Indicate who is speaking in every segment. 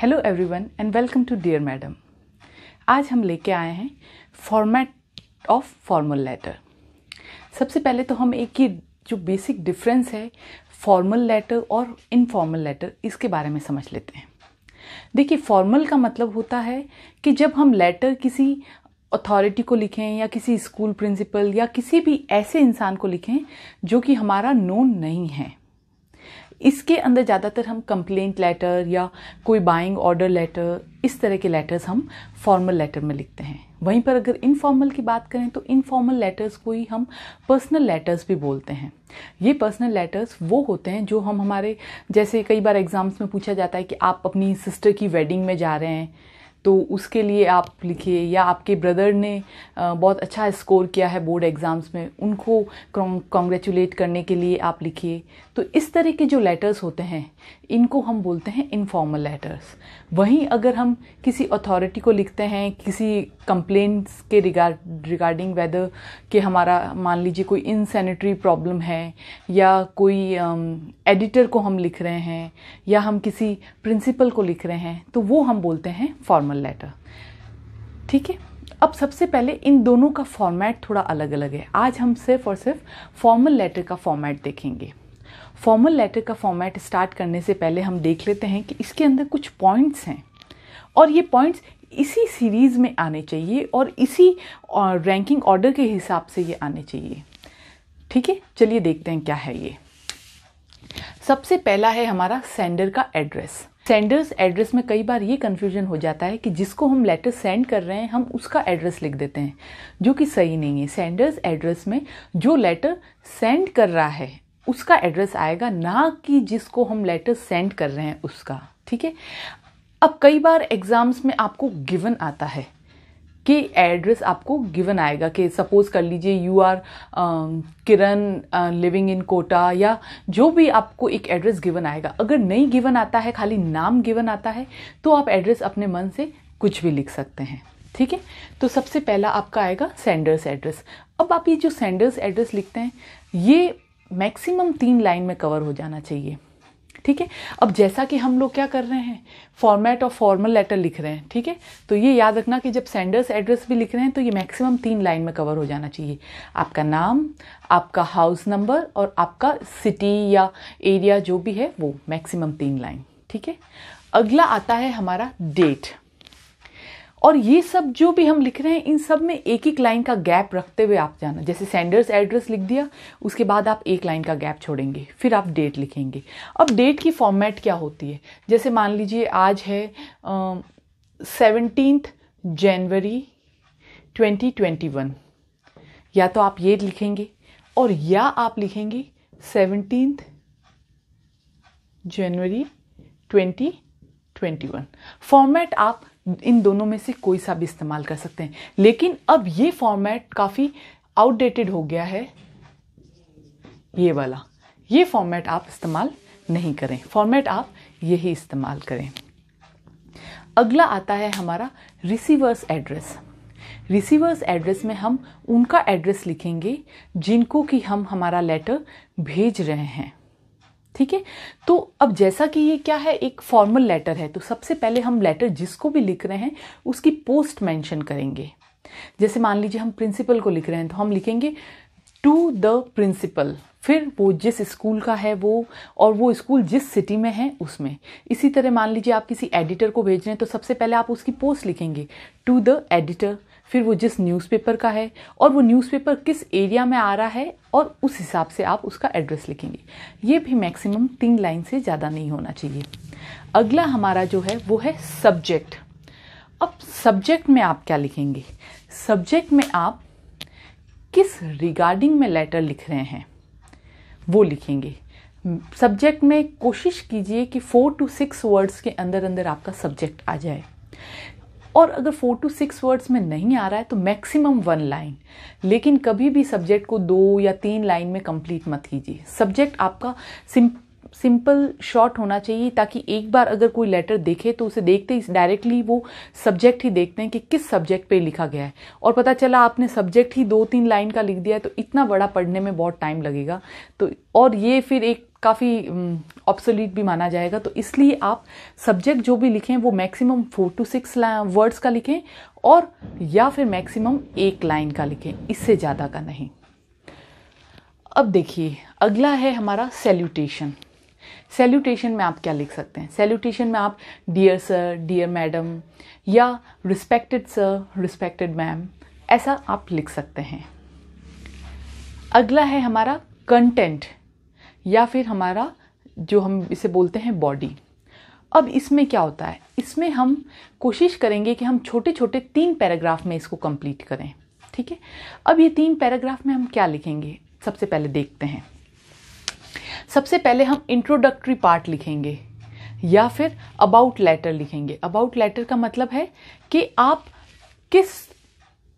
Speaker 1: hello everyone and welcome to dear madam आज हम लेके आए हैं फॉर्मेट ऑफ फॉर्मल लेटर सबसे पहले तो हम एक ही जो बेसिक डिफरेंस है फॉर्मल लेटर और इनफॉर्मल लेटर इसके बारे में समझ लेते हैं देखिए फॉर्मल का मतलब होता है कि जब हम लेटर किसी अथॉरिटी को लिखें या किसी स्कूल प्रिंसिपल या किसी भी ऐसे इंसान को लिखें जो कि हमारा नोन नहीं है इसके अंदर ज़्यादातर हम कंप्लेंट लेटर या कोई बाइंग ऑर्डर लेटर इस तरह के लेटर्स हम फॉर्मल लेटर में लिखते हैं वहीं पर अगर इनफॉर्मल की बात करें तो इनफॉर्मल लेटर्स को ही हम पर्सनल लेटर्स भी बोलते हैं ये पर्सनल लेटर्स वो होते हैं जो हम हमारे जैसे कई बार एग्ज़ाम्स में पूछा जाता है कि आप अपनी सिस्टर की वेडिंग में जा रहे हैं तो उसके लिए आप लिखिए या आपके ब्रदर ने बहुत अच्छा स्कोर किया है बोर्ड एग्ज़ाम्स में उनको कॉन्ग्रेचुलेट करने के लिए आप लिखिए तो इस तरह के जो लेटर्स होते हैं इनको हम बोलते हैं इनफॉर्मल लेटर्स वहीं अगर हम किसी अथॉरिटी को लिखते हैं किसी कंप्लेंट्स के रिगार्ड रिगार्डिंग वेदर कि हमारा मान लीजिए कोई इनसेनेटरी प्रॉब्लम है या कोई एडिटर um, को हम लिख रहे हैं या हम किसी प्रिंसिपल को लिख रहे हैं तो वो हम बोलते हैं फॉर्मल लेटर ठीक है अब सबसे पहले इन दोनों का फॉर्मेट थोड़ा अलग अलग है आज हम सिर्फ और सिर्फ फॉर्मल लेटर का फॉर्मेट देखेंगे फॉर्मल लेटर का फॉर्मेट स्टार्ट करने से पहले हम देख लेते हैं कि इसके अंदर कुछ पॉइंट्स हैं और ये पॉइंट्स इसी सीरीज़ में आने चाहिए और इसी रैंकिंग ऑर्डर के हिसाब से ये आने चाहिए ठीक है चलिए देखते हैं क्या है ये सबसे पहला है हमारा सेंडर का एड्रेस सेंडर्स एड्रेस में कई बार ये कन्फ्यूजन हो जाता है कि जिसको हम लेटर सेंड कर रहे हैं हम उसका एड्रेस लिख देते हैं जो कि सही नहीं है सेंडर्स एड्रेस में जो लेटर सेंड कर रहा है उसका एड्रेस आएगा ना कि जिसको हम लेटर सेंड कर रहे हैं उसका ठीक है अब कई बार एग्ज़ाम्स में आपको गिवन आता है कि एड्रेस आपको गिवन आएगा कि सपोज़ कर लीजिए you are Kiran living in Kota या जो भी आपको एक एड्रेस गिवन आएगा अगर नहीं गिवन आता है खाली नाम गिवन आता है तो आप एड्रेस अपने मन से कुछ भी लिख सकते हैं ठीक है तो सबसे पहला आपका आएगा सेंडर्स एड्रेस अब आप ये जो सेंडर्स एड्रेस लिखते हैं ये मैक्सिमम तीन लाइन में कवर हो जाना चाहिए ठीक है अब जैसा कि हम लोग क्या कर रहे हैं फॉर्मेट और फॉर्मल लेटर लिख रहे हैं ठीक है तो ये याद रखना कि जब सेंडर्स एड्रेस भी लिख रहे हैं तो ये मैक्सिमम तीन लाइन में कवर हो जाना चाहिए आपका नाम आपका हाउस नंबर और आपका सिटी या एरिया जो भी है वो मैक्सिमम तीन लाइन ठीक है अगला आता है हमारा डेट और ये सब जो भी हम लिख रहे हैं इन सब में एक एक लाइन का गैप रखते हुए आप जाना जैसे सेंडर्स एड्रेस लिख दिया उसके बाद आप एक लाइन का गैप छोड़ेंगे फिर आप डेट लिखेंगे अब डेट की फॉर्मेट क्या होती है जैसे मान लीजिए आज है सेवनटीन जनवरी 2021 या तो आप ये लिखेंगे और या आप लिखेंगे सेवनटीन जनवरी 2021 फॉर्मेट आप इन दोनों में से कोई सा भी इस्तेमाल कर सकते हैं लेकिन अब ये फॉर्मेट काफ़ी आउटडेटेड हो गया है ये वाला ये फॉर्मेट आप इस्तेमाल नहीं करें फॉर्मेट आप यही इस्तेमाल करें अगला आता है हमारा रिसीवर्स एड्रेस रिसीवर्स एड्रेस में हम उनका एड्रेस लिखेंगे जिनको कि हम हमारा लेटर भेज रहे हैं ठीक है तो अब जैसा कि ये क्या है एक फॉर्मल लेटर है तो सबसे पहले हम लेटर जिसको भी लिख रहे हैं उसकी पोस्ट मेंशन करेंगे जैसे मान लीजिए हम प्रिंसिपल को लिख रहे हैं तो हम लिखेंगे टू द प्रिंसिपल फिर वो जिस स्कूल का है वो और वो स्कूल जिस सिटी में है उसमें इसी तरह मान लीजिए आप किसी एडिटर को भेज रहे हैं तो सबसे पहले आप उसकी पोस्ट लिखेंगे टू द एडिटर फिर वो जिस न्यूज़पेपर का है और वो न्यूज़पेपर किस एरिया में आ रहा है और उस हिसाब से आप उसका एड्रेस लिखेंगे ये भी मैक्सिमम तीन लाइन से ज़्यादा नहीं होना चाहिए अगला हमारा जो है वो है सब्जेक्ट अब सब्जेक्ट में आप क्या लिखेंगे सब्जेक्ट में आप किस रिगार्डिंग में लेटर लिख रहे हैं वो लिखेंगे सब्जेक्ट में कोशिश कीजिए कि फ़ोर टू सिक्स वर्ड्स के अंदर अंदर आपका सब्जेक्ट आ जाए और अगर फोर टू सिक्स वर्ड्स में नहीं आ रहा है तो मैक्सिमम वन लाइन लेकिन कभी भी सब्जेक्ट को दो या तीन लाइन में कंप्लीट मत कीजिए सब्जेक्ट आपका सिंप सिंपल शॉर्ट होना चाहिए ताकि एक बार अगर कोई लेटर देखे तो उसे देखते ही डायरेक्टली वो सब्जेक्ट ही देखते हैं कि किस सब्जेक्ट पे लिखा गया है और पता चला आपने सब्जेक्ट ही दो तीन लाइन का लिख दिया है तो इतना बड़ा पढ़ने में बहुत टाइम लगेगा तो और ये फिर एक काफ़ी ऑप्सोलीट भी माना जाएगा तो इसलिए आप सब्जेक्ट जो भी लिखें वो maximum four to six words का लिखें और या फिर मैक्सिमम एक लाइन का लिखें इससे ज़्यादा का नहीं अब देखिए अगला है हमारा सेल्यूटेशन सैल्यूटेशन में आप क्या लिख सकते हैं सैल्यूटेशन में आप डियर सर डियर मैडम या रिस्पेक्टेड सर रिस्पेक्टेड मैम ऐसा आप लिख सकते हैं अगला है हमारा कंटेंट या फिर हमारा जो हम इसे बोलते हैं बॉडी अब इसमें क्या होता है इसमें हम कोशिश करेंगे कि हम छोटे छोटे तीन पैराग्राफ में इसको कंप्लीट करें ठीक है अब ये तीन पैराग्राफ में हम क्या लिखेंगे सबसे पहले देखते हैं सबसे पहले हम इंट्रोडक्टरी पार्ट लिखेंगे या फिर अबाउट लेटर लिखेंगे अबाउट लेटर का मतलब है कि आप किस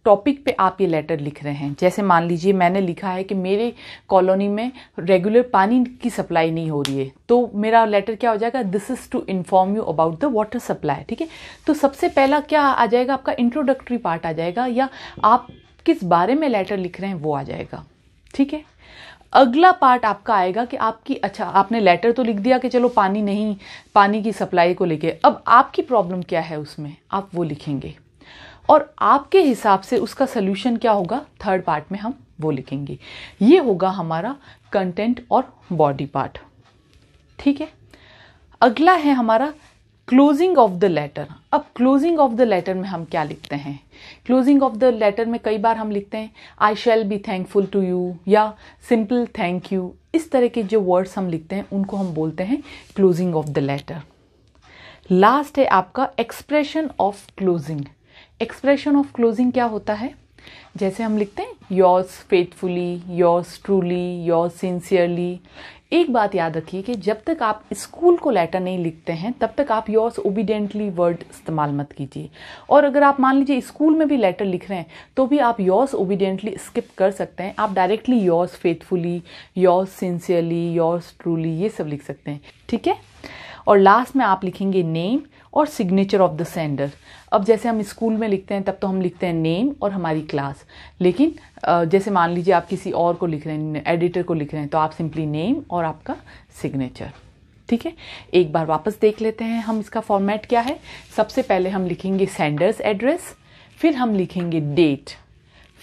Speaker 1: टॉपिक पे आप ये लेटर लिख रहे हैं जैसे मान लीजिए मैंने लिखा है कि मेरे कॉलोनी में रेगुलर पानी की सप्लाई नहीं हो रही है तो मेरा लेटर क्या हो जाएगा this is to inform you about the water supply ठीक है तो सबसे पहला क्या आ जाएगा आपका इंट्रोडक्टरी पार्ट आ जाएगा या आप किस बारे में लेटर लिख रहे हैं वो आ जाएगा ठीक है अगला पार्ट आपका आएगा कि आपकी अच्छा आपने लेटर तो लिख दिया कि चलो पानी नहीं पानी की सप्लाई को लेके अब आपकी प्रॉब्लम क्या है उसमें आप वो लिखेंगे और आपके हिसाब से उसका सोल्यूशन क्या होगा थर्ड पार्ट में हम वो लिखेंगे ये होगा हमारा कंटेंट और बॉडी पार्ट ठीक है अगला है हमारा क्लोजिंग ऑफ द लेटर अब क्लोजिंग ऑफ द लेटर में हम क्या लिखते हैं क्लोजिंग ऑफ द लेटर में कई बार हम लिखते हैं I shall be thankful to you या सिंपल थैंक यू इस तरह के जो वर्ड्स हम लिखते हैं उनको हम बोलते हैं closing of the letter last है आपका expression of closing expression of closing क्या होता है जैसे हम लिखते हैं yours faithfully yours truly yours sincerely एक बात याद रखिए कि जब तक आप स्कूल को लेटर नहीं लिखते हैं तब तक आप योर्स ओबीडेंटली वर्ड इस्तेमाल मत कीजिए और अगर आप मान लीजिए स्कूल में भी लेटर लिख रहे हैं तो भी आप योर्स ओबीडेंटली स्किप कर सकते हैं आप directly yours faithfully yours sincerely yours truly ये सब लिख सकते हैं ठीक है और लास्ट में आप लिखेंगे नेम और सिग्नेचर ऑफ द सेंडर अब जैसे हम स्कूल में लिखते हैं तब तो हम लिखते हैं नेम और हमारी क्लास लेकिन जैसे मान लीजिए आप किसी और को लिख रहे हैं एडिटर को लिख रहे हैं तो आप सिंपली नेम और आपका सिग्नेचर ठीक है एक बार वापस देख लेते हैं हम इसका फॉर्मेट क्या है सबसे पहले हम लिखेंगे सेंडर्स एड्रेस फिर हम लिखेंगे डेट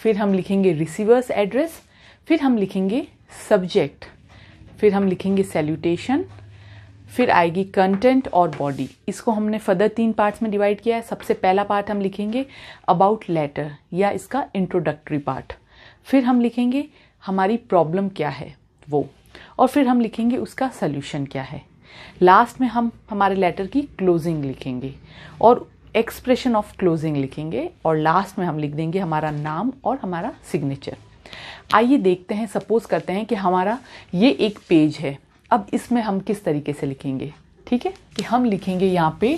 Speaker 1: फिर हम लिखेंगे रिसीवर्स एड्रेस फिर हम लिखेंगे सब्जेक्ट फिर हम लिखेंगे सैल्यूटेशन फिर आएगी कंटेंट और बॉडी इसको हमने फर्दर तीन पार्ट्स में डिवाइड किया है सबसे पहला पार्ट हम लिखेंगे अबाउट लेटर या इसका इंट्रोडक्टरी पार्ट फिर हम लिखेंगे हमारी प्रॉब्लम क्या है वो और फिर हम लिखेंगे उसका सल्यूशन क्या है लास्ट में हम हमारे लेटर की क्लोजिंग लिखेंगे और एक्सप्रेशन ऑफ क्लोजिंग लिखेंगे और लास्ट में हम लिख देंगे हमारा नाम और हमारा सिग्नेचर आइए देखते हैं सपोज करते हैं कि हमारा ये एक पेज है अब इसमें हम किस तरीके से लिखेंगे ठीक है कि हम लिखेंगे यहाँ पे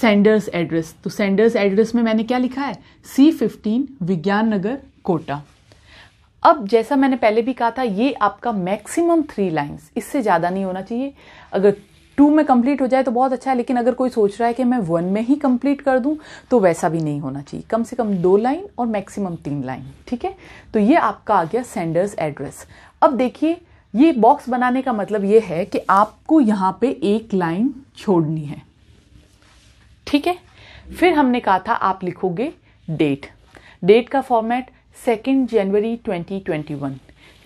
Speaker 1: सेंडर्स एड्रेस तो सेंडर्स एड्रेस में मैंने क्या लिखा है सी फिफ्टीन विज्ञान नगर कोटा अब जैसा मैंने पहले भी कहा था ये आपका मैक्सिमम थ्री लाइंस इससे ज़्यादा नहीं होना चाहिए अगर टू में कंप्लीट हो जाए तो बहुत अच्छा है लेकिन अगर कोई सोच रहा है कि मैं वन में ही कंप्लीट कर दूं तो वैसा भी नहीं होना चाहिए कम से कम दो लाइन और मैक्सिमम तीन लाइन ठीक है तो ये आपका आ गया सेंडर्स एड्रेस अब देखिए ये बॉक्स बनाने का मतलब ये है कि आपको यहाँ पे एक लाइन छोड़नी है ठीक है फिर हमने कहा था आप लिखोगे डेट डेट का फॉर्मेट सेकेंड जनवरी 2021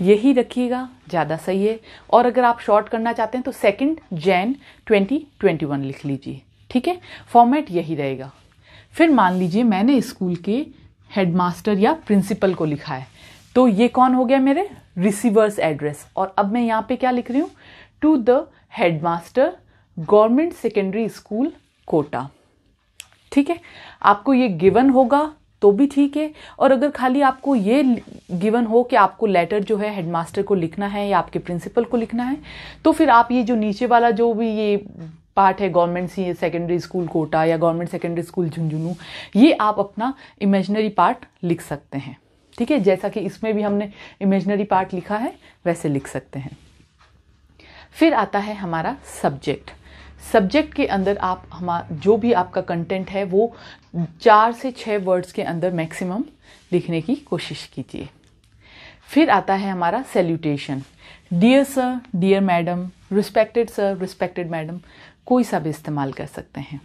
Speaker 1: यही रखिएगा ज़्यादा सही है और अगर आप शॉर्ट करना चाहते हैं तो सेकेंड जैन 2021 लिख लीजिए ठीक है फॉर्मेट यही रहेगा फिर मान लीजिए मैंने स्कूल के हेडमास्टर या प्रिंसिपल को लिखा है तो ये कौन हो गया मेरे रिसीवर्स एड्रेस और अब मैं यहाँ पे क्या लिख रही हूँ to the headmaster government secondary school Kota ठीक है आपको ये गिवन होगा तो भी ठीक है और अगर खाली आपको ये गिवन हो कि आपको लेटर जो है हेडमास्टर को लिखना है या आपके प्रिंसिपल को लिखना है तो फिर आप ये जो नीचे वाला जो भी ये पार्ट है government C secondary school Kota या गवर्नमेंट सेकेंडरी स्कूल झुंझुनू ये आप अपना इमेजनरी पार्ट लिख सकते हैं ठीक है जैसा कि इसमें भी हमने इमेजनरी पार्ट लिखा है वैसे लिख सकते हैं फिर आता है हमारा सब्जेक्ट सब्जेक्ट के अंदर आप हमारा जो भी आपका कंटेंट है वो चार से छः वर्ड्स के अंदर मैक्सिमम लिखने की कोशिश कीजिए फिर आता है हमारा salutation dear sir dear madam respected sir respected madam कोई सा भी इस्तेमाल कर सकते हैं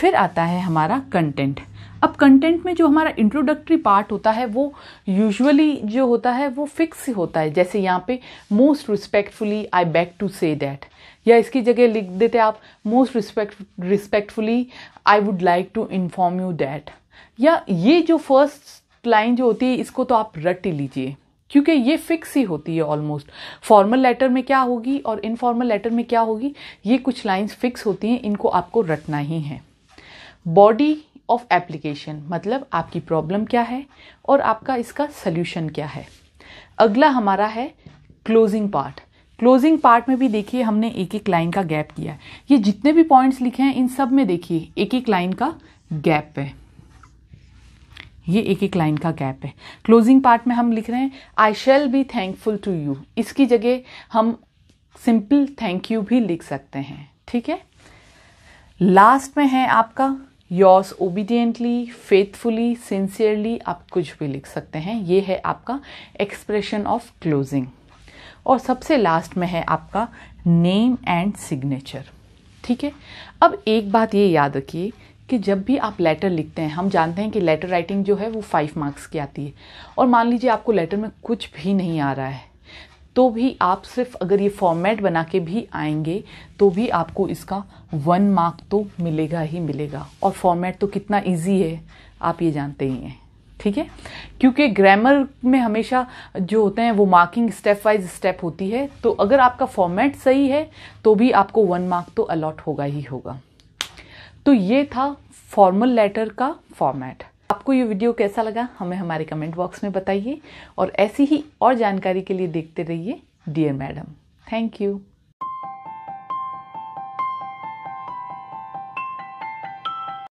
Speaker 1: फिर आता है हमारा कंटेंट अब कंटेंट में जो हमारा इंट्रोडक्टरी पार्ट होता है वो यूजुअली जो होता है वो फिक्स होता है जैसे यहाँ पे most respectfully I beg to say that या इसकी जगह लिख देते आप most respect respectfully I would like to inform you that या ये जो फर्स्ट लाइन जो होती है इसको तो आप रट ही लीजिए क्योंकि ये फिक्स ही होती है ऑलमोस्ट फॉर्मल लेटर में क्या होगी और इनफॉर्मल लेटर में क्या होगी ये कुछ लाइंस फिक्स होती हैं इनको आपको रटना ही है बॉडी ऑफ एप्लीकेशन मतलब आपकी प्रॉब्लम क्या है और आपका इसका सल्यूशन क्या है अगला हमारा है क्लोजिंग पार्ट क्लोजिंग पार्ट में भी देखिए हमने एक एक लाइन का गैप किया ये जितने भी पॉइंट्स लिखे हैं इन सब में देखिए एक एक लाइन का गैप है ये एक एक लाइन का गैप है क्लोजिंग पार्ट में हम लिख रहे हैं I shall be thankful to you इसकी जगह हम सिंपल थैंक यू भी लिख सकते हैं ठीक है लास्ट में है आपका योर्स ओबीडियंटली फेथफुली सिंसियरली आप कुछ भी लिख सकते हैं ये है आपका एक्सप्रेशन ऑफ क्लोजिंग और सबसे लास्ट में है आपका नेम एंड सिग्नेचर ठीक है अब एक बात ये याद रखिए कि जब भी आप लेटर लिखते हैं हम जानते हैं कि लेटर राइटिंग जो है वो फाइव मार्क्स की आती है और मान लीजिए आपको लेटर में कुछ भी नहीं आ रहा है तो भी आप सिर्फ अगर ये फॉर्मेट बना के भी आएंगे तो भी आपको इसका वन मार्क तो मिलेगा ही मिलेगा और फॉर्मेट तो कितना इजी है आप ये जानते ही हैं ठीक है क्योंकि ग्रामर में हमेशा जो होते हैं वो मार्किंग स्टेप वाइज स्टेप होती है तो अगर आपका फॉर्मेट सही है तो भी आपको वन मार्क तो अलॉट होगा ही होगा तो ये था फॉर्मल लेटर का फॉर्मेट आपको ये वीडियो कैसा लगा हमें हमारे कमेंट बॉक्स में बताइए और ऐसी ही और जानकारी के लिए देखते रहिए डियर मैडम थैंक यू